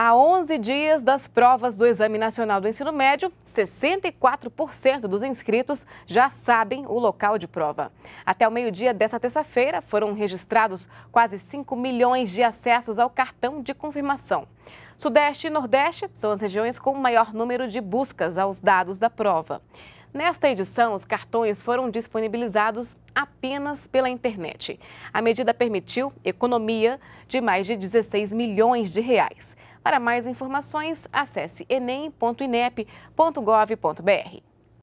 A 11 dias das provas do Exame Nacional do Ensino Médio, 64% dos inscritos já sabem o local de prova. Até o meio-dia desta terça-feira, foram registrados quase 5 milhões de acessos ao cartão de confirmação. Sudeste e Nordeste são as regiões com o maior número de buscas aos dados da prova. Nesta edição, os cartões foram disponibilizados apenas pela internet. A medida permitiu economia de mais de 16 milhões de reais. Para mais informações, acesse enem.inep.gov.br.